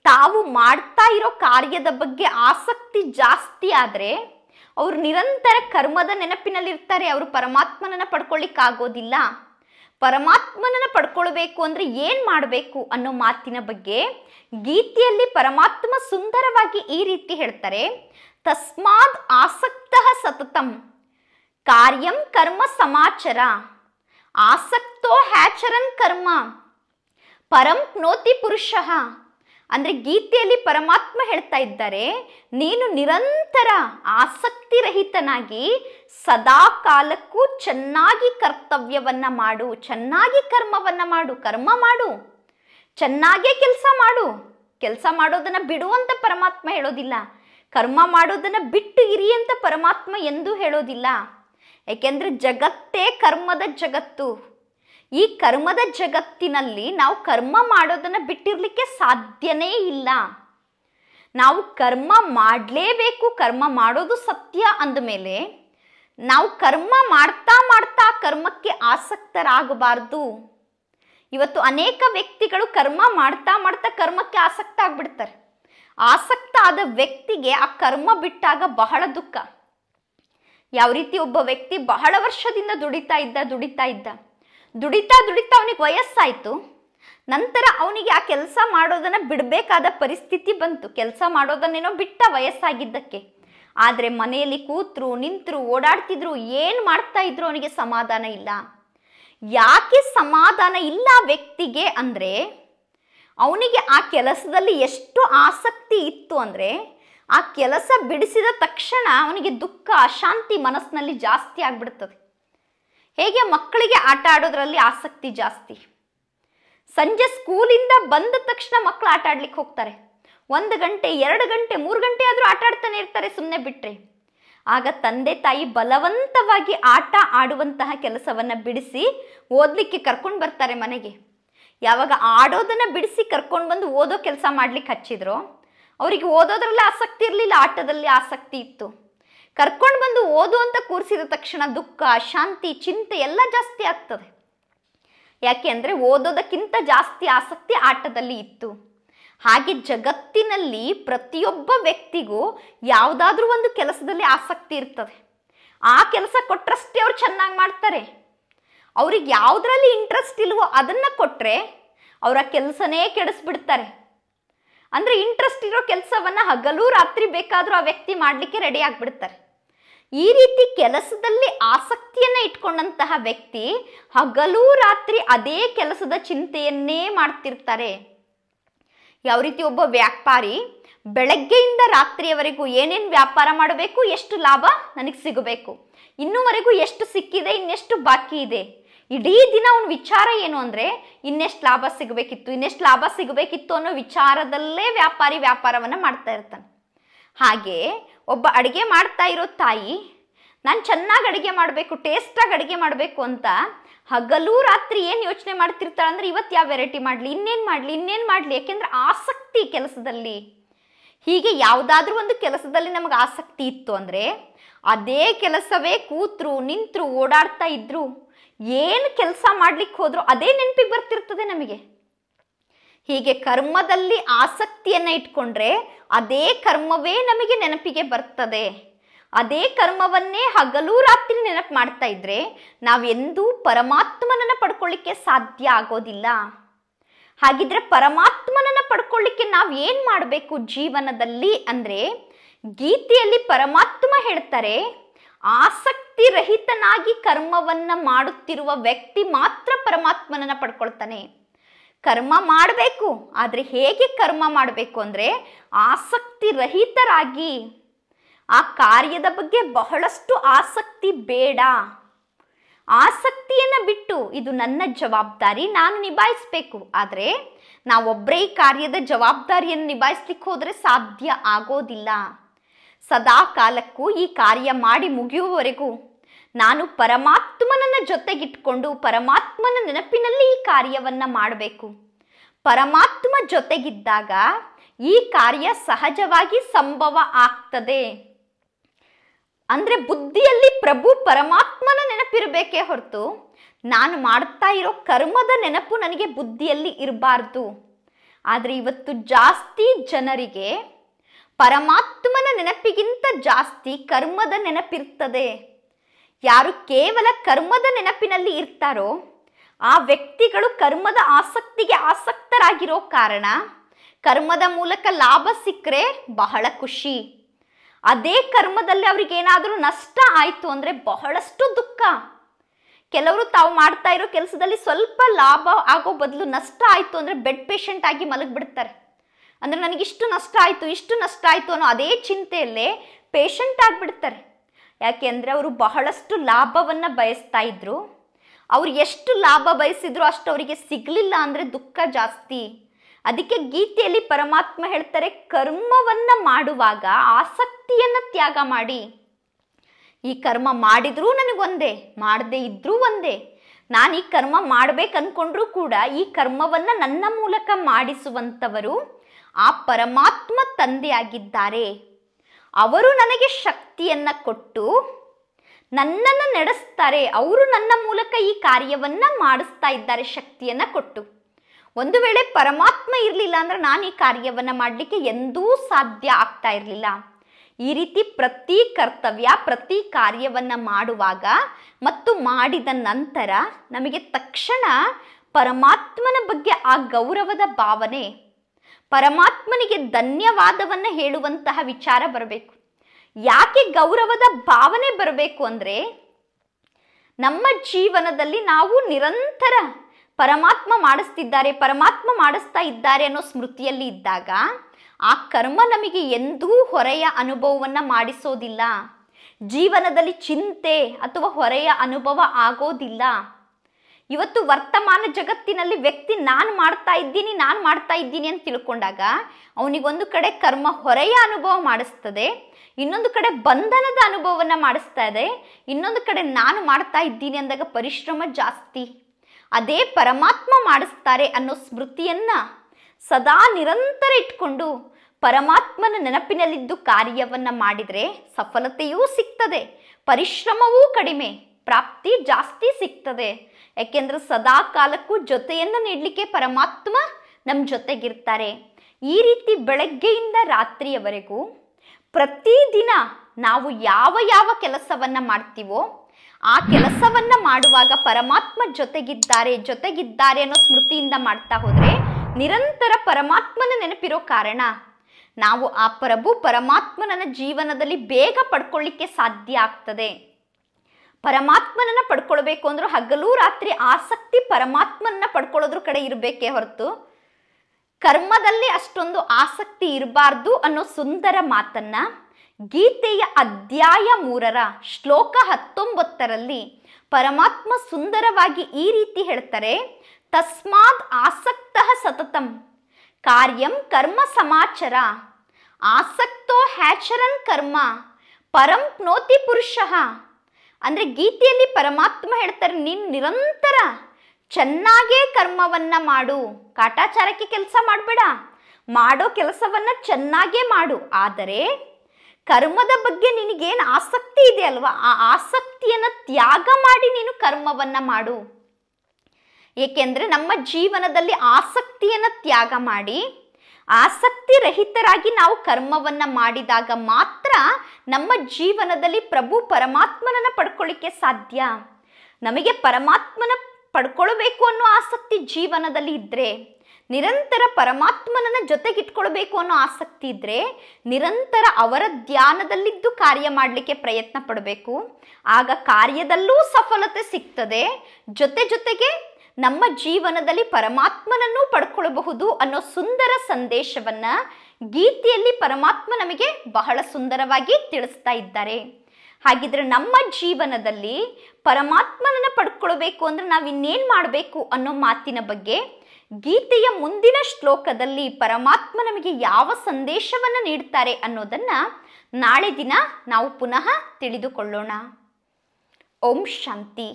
ತಾವು ಮಾಡ್ತಾ ಇರೋ ಕಾರ್ಯದ ಬಗ್ಗೆ ಆಸಕ್ತಿ ಜಾಸ್ತಿ ಆದರೆ ಅವರು ನಿರಂತರ ಕರ್ಮದ ನೆನಪಿನಲ್ಲಿರ್ತಾರೆ ಅವರು ಪರಮಾತ್ಮನನ್ನು ಪಡ್ಕೊಳ್ಳಿಕ್ಕಾಗೋದಿಲ್ಲ ಪರಮಾತ್ಮನನ್ನು ಪಡ್ಕೊಳ್ಬೇಕು ಅಂದರೆ ಏನು ಮಾಡಬೇಕು ಅನ್ನೋ ಮಾತಿನ ಬಗ್ಗೆ ಗೀತೆಯಲ್ಲಿ ಪರಮಾತ್ಮ ಸುಂದರವಾಗಿ ಈ ರೀತಿ ಹೇಳ್ತಾರೆ ತಸ್ಮಾದ್ ಆಸಕ್ತ ಸತತಂ ಕಾರ್ಯಂ ಕರ್ಮ ಸಮಾಚಾರ ಆಸಕ್ತೋ ಹ್ಯಾಚರನ್ ಕರ್ಮ ಪರಂ ಪ್ನೋತಿ ಪುರುಷ ಅಂದರೆ ಗೀತೆಯಲ್ಲಿ ಪರಮಾತ್ಮ ಹೇಳ್ತಾ ಇದ್ದಾರೆ ನೀನು ನಿರಂತರ ಆಸಕ್ತಿರಹಿತನಾಗಿ ಸದಾ ಕಾಲಕ್ಕೂ ಚೆನ್ನಾಗಿ ಕರ್ತವ್ಯವನ್ನು ಮಾಡು ಚೆನ್ನಾಗಿ ಕರ್ಮವನ್ನು ಮಾಡು ಕರ್ಮ ಮಾಡು ಚೆನ್ನಾಗೇ ಕೆಲಸ ಮಾಡು ಕೆಲಸ ಮಾಡೋದನ್ನು ಬಿಡು ಅಂತ ಪರಮಾತ್ಮ ಹೇಳೋದಿಲ್ಲ ಕರ್ಮ ಮಾಡೋದನ್ನು ಬಿಟ್ಟು ಇರಿ ಅಂತ ಪರಮಾತ್ಮ ಎಂದೂ ಹೇಳೋದಿಲ್ಲ ಏಕೆಂದರೆ ಜಗತ್ತೇ ಕರ್ಮದ ಜಗತ್ತು ಈ ಕರ್ಮದ ಜಗತ್ತಿನಲ್ಲಿ ನಾವು ಕರ್ಮ ಮಾಡೋದನ್ನು ಬಿಟ್ಟಿರಲಿಕ್ಕೆ ಸಾಧ್ಯನೇ ಇಲ್ಲ ನಾವು ಕರ್ಮ ಮಾಡಲೇಬೇಕು ಕರ್ಮ ಮಾಡೋದು ಸತ್ಯ ಅಂದಮೇಲೆ ನಾವು ಕರ್ಮ ಮಾಡ್ತಾ ಮಾಡ್ತಾ ಕರ್ಮಕ್ಕೆ ಆಸಕ್ತರಾಗಬಾರ್ದು ಇವತ್ತು ಅನೇಕ ವ್ಯಕ್ತಿಗಳು ಕರ್ಮ ಮಾಡ್ತಾ ಮಾಡ್ತಾ ಕರ್ಮಕ್ಕೆ ಆಸಕ್ತ ಆಗ್ಬಿಡ್ತಾರೆ ಆಸಕ್ತ ಆದ ವ್ಯಕ್ತಿಗೆ ಆ ಕರ್ಮ ಬಿಟ್ಟಾಗ ಬಹಳ ದುಃಖ ಯಾವ ರೀತಿ ಒಬ್ಬ ವ್ಯಕ್ತಿ ಬಹಳ ವರ್ಷದಿಂದ ದುಡಿತಾ ಇದ್ದ ದುಡಿತಾ ಇದ್ದ ದುಡಿತಾ ದುಡಿತಾ ಅವನಿಗೆ ವಯಸ್ಸಾಯಿತು ನಂತರ ಅವನಿಗೆ ಆ ಕೆಲಸ ಮಾಡೋದನ್ನ ಬಿಡಬೇಕಾದ ಪರಿಸ್ಥಿತಿ ಬಂತು ಕೆಲಸ ಮಾಡೋದನ್ನೇನೋ ಬಿಟ್ಟ ವಯಸ್ಸಾಗಿದ್ದಕ್ಕೆ ಆದರೆ ಮನೆಯಲ್ಲಿ ಕೂತ್ರು ನಿಂತರು ಓಡಾಡ್ತಿದ್ರು ಏನು ಮಾಡ್ತಾ ಇದ್ರು ಅವನಿಗೆ ಸಮಾಧಾನ ಇಲ್ಲ ಯಾಕೆ ಸಮಾಧಾನ ಇಲ್ಲ ವ್ಯಕ್ತಿಗೆ ಅಂದರೆ ಅವನಿಗೆ ಆ ಕೆಲಸದಲ್ಲಿ ಎಷ್ಟು ಆಸಕ್ತಿ ಇತ್ತು ಅಂದರೆ ಆ ಕೆಲಸ ಬಿಡಿಸಿದ ತಕ್ಷಣ ಅವನಿಗೆ ದುಃಖ ಅಶಾಂತಿ ಮನಸ್ಸಿನಲ್ಲಿ ಜಾಸ್ತಿ ಆಗಿಬಿಡ್ತದೆ ಹೇಗೆ ಮಕ್ಕಳಿಗೆ ಆಟ ಆಡೋದ್ರಲ್ಲಿ ಆಸಕ್ತಿ ಜಾಸ್ತಿ ಸಂಜೆ ಸ್ಕೂಲಿಂದ ಬಂದ ತಕ್ಷಣ ಮಕ್ಕಳು ಆಟ ಆಡ್ಲಿಕ್ಕೆ ಹೋಗ್ತಾರೆ ಒಂದು ಗಂಟೆ ಎರಡು ಗಂಟೆ ಮೂರು ಗಂಟೆ ಆದರೂ ಆಟ ಆಡ್ತಾನೆ ಇರ್ತಾರೆ ಸುಮ್ಮನೆ ಬಿಟ್ಟರೆ ಆಗ ತಂದೆ ತಾಯಿ ಬಲವಂತವಾಗಿ ಆಟ ಆಡುವಂತಹ ಕೆಲಸವನ್ನು ಬಿಡಿಸಿ ಓದಲಿಕ್ಕೆ ಕರ್ಕೊಂಡು ಬರ್ತಾರೆ ಮನೆಗೆ ಯಾವಾಗ ಆಡೋದನ್ನು ಬಿಡಿಸಿ ಕರ್ಕೊಂಡು ಬಂದು ಓದೋ ಕೆಲಸ ಮಾಡಲಿಕ್ಕೆ ಹಚ್ಚಿದ್ರು ಅವರಿಗೆ ಓದೋದ್ರಲ್ಲಿ ಆಸಕ್ತಿ ಇರಲಿಲ್ಲ ಆಟದಲ್ಲಿ ಆಸಕ್ತಿ ಇತ್ತು ಕರ್ಕೊಂಡು ಬಂದು ಓದು ಅಂತ ಕೂರಿಸಿದ ತಕ್ಷಣ ದುಃಖ ಶಾಂತಿ ಚಿಂತೆ ಎಲ್ಲ ಜಾಸ್ತಿ ಆಗ್ತದೆ ಯಾಕೆ ಅಂದರೆ ಓದೋದಕ್ಕಿಂತ ಜಾಸ್ತಿ ಆಸಕ್ತಿ ಆಟದಲ್ಲಿ ಇತ್ತು ಹಾಗೆ ಜಗತ್ತಿನಲ್ಲಿ ಪ್ರತಿಯೊಬ್ಬ ವ್ಯಕ್ತಿಗೂ ಯಾವುದಾದ್ರೂ ಒಂದು ಕೆಲಸದಲ್ಲಿ ಆಸಕ್ತಿ ಇರ್ತದೆ ಆ ಕೆಲಸ ಕೊಟ್ಟರಷ್ಟೇ ಅವ್ರು ಚೆನ್ನಾಗಿ ಮಾಡ್ತಾರೆ ಅವ್ರಿಗೆ ಯಾವುದರಲ್ಲಿ ಇಂಟ್ರೆಸ್ಟ್ ಇಲ್ವೋ ಅದನ್ನು ಕೊಟ್ಟರೆ ಅವರ ಕೆಲಸನೇ ಕೆಡಿಸ್ಬಿಡ್ತಾರೆ ಅಂದರೆ ಇಂಟ್ರೆಸ್ಟ್ ಇರೋ ಕೆಲಸವನ್ನು ಹಗಲು ರಾತ್ರಿ ಬೇಕಾದರೂ ಆ ವ್ಯಕ್ತಿ ಮಾಡಲಿಕ್ಕೆ ರೆಡಿ ಆಗಿಬಿಡ್ತಾರೆ ಈ ರೀತಿ ಕೆಲಸದಲ್ಲಿ ಆಸಕ್ತಿಯನ್ನು ಇಟ್ಕೊಂಡಂತಹ ವ್ಯಕ್ತಿ ಹಗಲು ರಾತ್ರಿ ಅದೇ ಕೆಲಸದ ಚಿಂತೆಯನ್ನೇ ಮಾಡ್ತಿರ್ತಾರೆ ಯಾವ ರೀತಿ ಒಬ್ಬ ವ್ಯಾಪಾರಿ ಬೆಳಗ್ಗೆಯಿಂದ ರಾತ್ರಿಯವರೆಗೂ ಏನೇನು ವ್ಯಾಪಾರ ಮಾಡಬೇಕು ಎಷ್ಟು ಲಾಭ ನನಗೆ ಸಿಗಬೇಕು ಇನ್ನೂವರೆಗೂ ಎಷ್ಟು ಸಿಕ್ಕಿದೆ ಇನ್ನೆಷ್ಟು ಬಾಕಿ ಇದೆ ಇಡೀ ದಿನ ಅವನ ವಿಚಾರ ಏನು ಅಂದರೆ ಇನ್ನೆಷ್ಟು ಲಾಭ ಸಿಗಬೇಕಿತ್ತು ಇನ್ನೆಷ್ಟು ಲಾಭ ಸಿಗಬೇಕಿತ್ತು ಅನ್ನೋ ವಿಚಾರದಲ್ಲೇ ವ್ಯಾಪಾರಿ ವ್ಯಾಪಾರವನ್ನು ಮಾಡ್ತಾ ಇರ್ತಾನೆ ಹಾಗೆ ಒಬ್ಬ ಅಡುಗೆ ಮಾಡ್ತಾ ಇರೋ ತಾಯಿ ನಾನು ಚೆನ್ನಾಗಿ ಅಡುಗೆ ಮಾಡಬೇಕು ಟೇಸ್ಟಾಗಿ ಅಡುಗೆ ಮಾಡಬೇಕು ಅಂತ ಹಗಲು ರಾತ್ರಿ ಏನು ಯೋಚನೆ ಮಾಡ್ತಿರ್ತಾಳೆ ಅಂದರೆ ಇವತ್ತು ಯಾವ ವೆರೈಟಿ ಮಾಡಲಿ ಇನ್ನೇನು ಮಾಡಲಿ ಇನ್ನೇನು ಮಾಡಲಿ ಯಾಕೆಂದ್ರೆ ಆಸಕ್ತಿ ಕೆಲಸದಲ್ಲಿ ಹೀಗೆ ಯಾವುದಾದ್ರೂ ಒಂದು ಕೆಲಸದಲ್ಲಿ ನಮಗೆ ಆಸಕ್ತಿ ಇತ್ತು ಅಂದರೆ ಅದೇ ಕೆಲಸವೇ ಕೂತ್ರು ನಿಂತರು ಓಡಾಡ್ತಾ ಇದ್ರು ಏನು ಕೆಲಸ ಮಾಡ್ಲಿಕ್ಕೆ ಹೋದ್ರು ಅದೇ ನೆನಪಿಗೆ ಬರ್ತಿರ್ತದೆ ನಮಗೆ ಹೀಗೆ ಕರ್ಮದಲ್ಲಿ ಆಸಕ್ತಿಯನ್ನು ಇಟ್ಕೊಂಡ್ರೆ ಅದೇ ಕರ್ಮವೇ ನಮಗೆ ನೆನಪಿಗೆ ಬರ್ತದೆ ಅದೇ ಕರ್ಮವನ್ನೇ ಹಗಲು ರಾತ್ರಿ ನೆನಪು ಮಾಡ್ತಾ ಇದ್ರೆ ನಾವೆಂದೂ ಪರಮಾತ್ಮನನ್ನ ಪಡ್ಕೊಳ್ಳಿಕ್ಕೆ ಸಾಧ್ಯ ಆಗೋದಿಲ್ಲ ಹಾಗಿದ್ರೆ ಪರಮಾತ್ಮನನ್ನ ಪಡ್ಕೊಳ್ಳಿಕ್ಕೆ ನಾವು ಏನು ಮಾಡಬೇಕು ಜೀವನದಲ್ಲಿ ಅಂದರೆ ಗೀತೆಯಲ್ಲಿ ಪರಮಾತ್ಮ ಹೇಳ್ತಾರೆ ಆಸಕ್ತಿ ರಹಿತನಾಗಿ ಕರ್ಮವನ್ನ ಮಾಡುತ್ತಿರುವ ವ್ಯಕ್ತಿ ಮಾತ್ರ ಪರಮಾತ್ಮನನ್ನ ಪಡ್ಕೊಳ್ತಾನೆ ಕರ್ಮ ಮಾಡಬೇಕು ಆದರೆ ಹೇಗೆ ಕರ್ಮ ಮಾಡಬೇಕು ಅಂದರೆ ಆಸಕ್ತಿ ರಹಿತರಾಗಿ ಆ ಕಾರ್ಯದ ಬಗ್ಗೆ ಬಹಳಷ್ಟು ಆಸಕ್ತಿ ಬೇಡ ಆಸಕ್ತಿಯನ್ನು ಬಿಟ್ಟು ಇದು ನನ್ನ ಜವಾಬ್ದಾರಿ ನಾನು ನಿಭಾಯಿಸಬೇಕು ಆದರೆ ನಾವೊಬ್ಬರೇ ಈ ಕಾರ್ಯದ ಜವಾಬ್ದಾರಿಯನ್ನು ನಿಭಾಯಿಸ್ಲಿಕ್ಕೆ ಹೋದರೆ ಸಾಧ್ಯ ಆಗೋದಿಲ್ಲ ಸದಾ ಕಾಲಕ್ಕೂ ಈ ಕಾರ್ಯ ಮಾಡಿ ಮುಗಿಯುವವರೆಗೂ ನಾನು ಪರಮಾತ್ಮನನ್ನ ಜೊತೆಗಿಟ್ಕೊಂಡು ಪರಮಾತ್ಮನ ನೆನಪಿನಲ್ಲಿ ಈ ಕಾರ್ಯವನ್ನು ಮಾಡಬೇಕು ಪರಮಾತ್ಮ ಜೊತೆಗಿದ್ದಾಗ ಈ ಕಾರ್ಯ ಸಹಜವಾಗಿ ಸಂಭವ ಆಗ್ತದೆ ಅಂದರೆ ಬುದ್ಧಿಯಲ್ಲಿ ಪ್ರಭು ಪರಮಾತ್ಮನ ನೆನಪಿರಬೇಕೇ ಹೊರತು ನಾನು ಮಾಡ್ತಾ ಇರೋ ಕರ್ಮದ ನೆನಪು ನನಗೆ ಬುದ್ಧಿಯಲ್ಲಿ ಇರಬಾರ್ದು ಆದರೆ ಇವತ್ತು ಜಾಸ್ತಿ ಜನರಿಗೆ ಪರಮಾತ್ಮನ ನೆನಪಿಗಿಂತ ಜಾಸ್ತಿ ಕರ್ಮದ ನೆನಪಿರ್ತದೆ ಯಾರು ಕೇವಲ ಕರ್ಮದ ನೆನಪಿನಲ್ಲಿ ಇರ್ತಾರೋ ಆ ವ್ಯಕ್ತಿಗಳು ಕರ್ಮದ ಆಸಕ್ತಿಗೆ ಆಸಕ್ತರಾಗಿರೋ ಕಾರಣ ಕರ್ಮದ ಮೂಲಕ ಲಾಭ ಸಿಕ್ಕರೆ ಬಹಳ ಖುಷಿ ಅದೇ ಕರ್ಮದಲ್ಲಿ ಅವ್ರಿಗೆ ಏನಾದರೂ ನಷ್ಟ ಆಯಿತು ಅಂದರೆ ಬಹಳಷ್ಟು ದುಃಖ ಕೆಲವರು ತಾವು ಮಾಡ್ತಾ ಇರೋ ಕೆಲಸದಲ್ಲಿ ಸ್ವಲ್ಪ ಲಾಭ ಆಗೋ ಬದಲು ನಷ್ಟ ಆಯಿತು ಅಂದರೆ ಬೆಡ್ ಪೇಷಂಟ್ ಆಗಿ ಮಲಗಿಬಿಡ್ತಾರೆ ಅಂದರೆ ನನಗಿಷ್ಟು ನಷ್ಟ ಆಯಿತು ಇಷ್ಟು ನಷ್ಟ ಆಯಿತು ಅನ್ನೋ ಅದೇ ಚಿಂತೆಯಲ್ಲೇ ಪೇಷಂಟ್ ಆಗಿಬಿಡ್ತಾರೆ ಯಾಕೆಂದರೆ ಅವರು ಬಹಳಷ್ಟು ಲಾಭವನ್ನು ಬಯಸ್ತಾ ಇದ್ರು ಅವ್ರು ಎಷ್ಟು ಲಾಭ ಬಯಸಿದ್ರು ಅಷ್ಟು ಅವರಿಗೆ ಸಿಗಲಿಲ್ಲ ಅಂದರೆ ದುಃಖ ಜಾಸ್ತಿ ಅದಕ್ಕೆ ಗೀತೆಯಲ್ಲಿ ಪರಮಾತ್ಮ ಹೇಳ್ತಾರೆ ಕರ್ಮವನ್ನ ಮಾಡುವಾಗ ಆಸಕ್ತಿಯನ್ನ ತ್ಯಾಗ ಮಾಡಿ ಈ ಕರ್ಮ ಮಾಡಿದರೂ ನನಗೊಂದೇ ಮಾಡದೇ ಇದ್ದರೂ ಒಂದೇ ನಾನು ಈ ಕರ್ಮ ಮಾಡ್ಬೇಕು ಕೂಡ ಈ ಕರ್ಮವನ್ನು ನನ್ನ ಮೂಲಕ ಮಾಡಿಸುವಂಥವರು ಆ ಪರಮಾತ್ಮ ತಂದೆಯಾಗಿದ್ದಾರೆ ಅವರು ನನಗೆ ಶಕ್ತಿಯನ್ನು ಕೊಟ್ಟು ನನ್ನನ್ನು ನಡೆಸ್ತಾರೆ ಅವರು ನನ್ನ ಮೂಲಕ ಈ ಕಾರ್ಯವನ್ನು ಮಾಡಿಸ್ತಾ ಇದ್ದಾರೆ ಶಕ್ತಿಯನ್ನು ಕೊಟ್ಟು ಒಂದು ವೇಳೆ ಪರಮಾತ್ಮ ಇರಲಿಲ್ಲ ಅಂದ್ರೆ ನಾನು ಈ ಕಾರ್ಯವನ್ನು ಮಾಡಲಿಕ್ಕೆ ಎಂದೂ ಸಾಧ್ಯ ಆಗ್ತಾ ಇರಲಿಲ್ಲ ಈ ರೀತಿ ಪ್ರತಿ ಕರ್ತವ್ಯ ಪ್ರತಿ ಕಾರ್ಯವನ್ನು ಮಾಡುವಾಗ ಮತ್ತು ಮಾಡಿದ ನಂತರ ನಮಗೆ ತಕ್ಷಣ ಪರಮಾತ್ಮನ ಬಗ್ಗೆ ಆ ಗೌರವದ ಭಾವನೆ ಪರಮಾತ್ಮನಿಗೆ ಧನ್ಯವಾದವನ್ನು ಹೇಳುವಂತಹ ವಿಚಾರ ಬರಬೇಕು ಯಾಕೆ ಗೌರವದ ಭಾವನೆ ಬರಬೇಕು ಅಂದರೆ ನಮ್ಮ ಜೀವನದಲ್ಲಿ ನಾವು ನಿರಂತರ ಪರಮಾತ್ಮ ಮಾಡಿಸ್ತಿದ್ದಾರೆ ಪರಮಾತ್ಮ ಮಾಡಿಸ್ತಾ ಇದ್ದಾರೆ ಅನ್ನೋ ಸ್ಮೃತಿಯಲ್ಲಿ ಇದ್ದಾಗ ಆ ಕರ್ಮ ನಮಗೆ ಎಂದೂ ಹೊರೆಯ ಅನುಭವವನ್ನು ಮಾಡಿಸೋದಿಲ್ಲ ಜೀವನದಲ್ಲಿ ಚಿಂತೆ ಅಥವಾ ಹೊರೆಯ ಅನುಭವ ಆಗೋದಿಲ್ಲ ಇವತ್ತು ವರ್ತಮಾನ ಜಗತ್ತಿನಲ್ಲಿ ವ್ಯಕ್ತಿ ನಾನು ಮಾಡ್ತಾ ಇದ್ದೀನಿ ನಾನು ಮಾಡ್ತಾ ಇದ್ದೀನಿ ಅಂತ ತಿಳ್ಕೊಂಡಾಗ ಅವನಿಗೊಂದು ಕಡೆ ಕರ್ಮ ಹೊರೆಯ ಅನುಭವ ಮಾಡಿಸ್ತದೆ ಇನ್ನೊಂದು ಕಡೆ ಬಂಧನದ ಅನುಭವವನ್ನು ಮಾಡಿಸ್ತಾ ಇದೆ ಇನ್ನೊಂದು ಕಡೆ ನಾನು ಮಾಡ್ತಾ ಇದ್ದೀನಿ ಅಂದಾಗ ಪರಿಶ್ರಮ ಜಾಸ್ತಿ ಅದೇ ಪರಮಾತ್ಮ ಮಾಡಿಸ್ತಾರೆ ಅನ್ನೋ ಸ್ಮೃತಿಯನ್ನ ಸದಾ ನಿರಂತರ ಇಟ್ಕೊಂಡು ಪರಮಾತ್ಮನ ನೆನಪಿನಲ್ಲಿದ್ದು ಕಾರ್ಯವನ್ನು ಮಾಡಿದರೆ ಸಫಲತೆಯೂ ಸಿಗ್ತದೆ ಪರಿಶ್ರಮವೂ ಕಡಿಮೆ ಪ್ರಾಪ್ತಿ ಜಾಸ್ತಿ ಸಿಗ್ತದೆ ಯಾಕೆಂದರೆ ಸದಾ ಕಾಲಕ್ಕೂ ಜೊತೆಯನ್ನು ನೀಡಲಿಕ್ಕೆ ಪರಮಾತ್ಮ ನಮ್ಮ ಜೊತೆಗಿರ್ತಾರೆ ಈ ರೀತಿ ಬೆಳಗ್ಗೆಯಿಂದ ರಾತ್ರಿಯವರೆಗೂ ಪ್ರತಿದಿನ ನಾವು ಯಾವ ಯಾವ ಕೆಲಸವನ್ನು ಮಾಡ್ತೀವೋ ಆ ಕೆಲಸವನ್ನ ಮಾಡುವಾಗ ಪರಮಾತ್ಮ ಜೊತೆಗಿದ್ದಾರೆ ಜೊತೆಗಿದ್ದಾರೆ ಅನ್ನೋ ಸ್ಮೃತಿಯಿಂದ ಮಾಡ್ತಾ ಹೋದ್ರೆ ನಿರಂತರ ಪರಮಾತ್ಮನ ನೆನಪಿರೋ ಕಾರಣ ನಾವು ಆ ಪ್ರಭು ಪರಮಾತ್ಮನನ ಜೀವನದಲ್ಲಿ ಬೇಗ ಪಡ್ಕೊಳ್ಳಿಕ್ಕೆ ಸಾಧ್ಯ ಆಗ್ತದೆ ಪರಮಾತ್ಮನನ್ನ ಪಡ್ಕೊಳ್ಬೇಕು ಅಂದ್ರೆ ಹಗಲು ರಾತ್ರಿ ಆಸಕ್ತಿ ಪರಮಾತ್ಮನ ಪಡ್ಕೊಳ್ಳೋದ್ರ ಕಡೆ ಇರಬೇಕೇ ಹೊರತು ಕರ್ಮದಲ್ಲಿ ಅಷ್ಟೊಂದು ಆಸಕ್ತಿ ಇರಬಾರ್ದು ಅನ್ನೋ ಸುಂದರ ಮಾತನ್ನ ಗೀತೆಯ ಅಧ್ಯಾಯ ಮೂರರ ಶ್ಲೋಕ ಹತ್ತೊಂಬತ್ತರಲ್ಲಿ ಪರಮಾತ್ಮ ಸುಂದರವಾಗಿ ಈ ರೀತಿ ಹೇಳ್ತಾರೆ ತಸ್ಮಾತ್ ಆಸಕ್ತ ಸತತಂ ಕಾರ್ಯಂ ಕರ್ಮ ಸಮಾಚರ ಆಸಕ್ತೋ ಹ್ಯಾಚರನ್ ಕರ್ಮ ಪರಂ ಪ್ನೋತಿ ಪುರುಷ ಅಂದರೆ ಗೀತೆಯಲ್ಲಿ ಪರಮಾತ್ಮ ಹೇಳ್ತಾರೆ ನೀನು ನಿರಂತರ ಚೆನ್ನಾಗೇ ಕರ್ಮವನ್ನು ಮಾಡು ಕಾಟಾಚಾರಕ್ಕೆ ಕೆಲಸ ಮಾಡಬೇಡ ಮಾಡೋ ಕೆಲಸವನ್ನು ಚೆನ್ನಾಗೇ ಮಾಡು ಆದರೆ ಕರ್ಮದ ಬಗ್ಗೆ ನಿನಗೇನು ಆಸಕ್ತಿ ಇದೆ ಅಲ್ವಾ ಆ ಆಸಕ್ತಿಯನ್ನು ತ್ಯಾಗ ಮಾಡಿ ನೀನು ಕರ್ಮವನ್ನು ಮಾಡು ಏಕೆಂದರೆ ನಮ್ಮ ಜೀವನದಲ್ಲಿ ಆಸಕ್ತಿಯನ್ನು ತ್ಯಾಗ ಮಾಡಿ ಆಸಕ್ತಿ ರಹಿತರಾಗಿ ನಾವು ಕರ್ಮವನ್ನು ಮಾಡಿದಾಗ ಮಾತ್ರ ನಮ್ಮ ಜೀವನದಲ್ಲಿ ಪ್ರಭು ಪರಮಾತ್ಮನನ್ನು ಪಡ್ಕೊಳ್ಳಿಕ್ಕೆ ಸಾಧ್ಯ ನಮಗೆ ಪರಮಾತ್ಮನ ಪಡ್ಕೊಳ್ಬೇಕು ಅನ್ನೋ ಆಸಕ್ತಿ ಜೀವನದಲ್ಲಿ ಇದ್ದರೆ ನಿರಂತರ ಪರಮಾತ್ಮನನ್ನ ಜೊತೆಗಿಟ್ಕೊಳ್ಬೇಕು ಅನ್ನೋ ಆಸಕ್ತಿ ಇದ್ದರೆ ನಿರಂತರ ಅವರ ಧ್ಯಾನದಲ್ಲಿದ್ದು ಕಾರ್ಯ ಮಾಡಲಿಕ್ಕೆ ಪ್ರಯತ್ನ ಪಡಬೇಕು ಆಗ ಕಾರ್ಯದಲ್ಲೂ ಸಫಲತೆ ಸಿಗ್ತದೆ ಜೊತೆ ಜೊತೆಗೆ ನಮ್ಮ ಜೀವನದಲ್ಲಿ ಪರಮಾತ್ಮನನ್ನು ಪಡ್ಕೊಳ್ಳಬಹುದು ಅನ್ನೋ ಸುಂದರ ಸಂದೇಶವನ್ನ ಗೀತೆಯಲ್ಲಿ ಪರಮಾತ್ಮ ನಮಗೆ ಬಹಳ ಸುಂದರವಾಗಿ ತಿಳಿಸ್ತಾ ಇದ್ದಾರೆ ಹಾಗಿದ್ರೆ ನಮ್ಮ ಜೀವನದಲ್ಲಿ ಪರಮಾತ್ಮನನ್ನು ಪಡ್ಕೊಳ್ಬೇಕು ಅಂದರೆ ನಾವು ಇನ್ನೇನು ಮಾಡಬೇಕು ಅನ್ನೋ ಮಾತಿನ ಬಗ್ಗೆ ಗೀತೆಯ ಮುಂದಿನ ಶ್ಲೋಕದಲ್ಲಿ ಪರಮಾತ್ಮ ನಮಗೆ ಯಾವ ಸಂದೇಶವನ್ನು ನೀಡ್ತಾರೆ ಅನ್ನೋದನ್ನ ನಾಳೆ ದಿನ ನಾವು ಪುನಃ ತಿಳಿದುಕೊಳ್ಳೋಣ ಓಂ ಶಾಂತಿ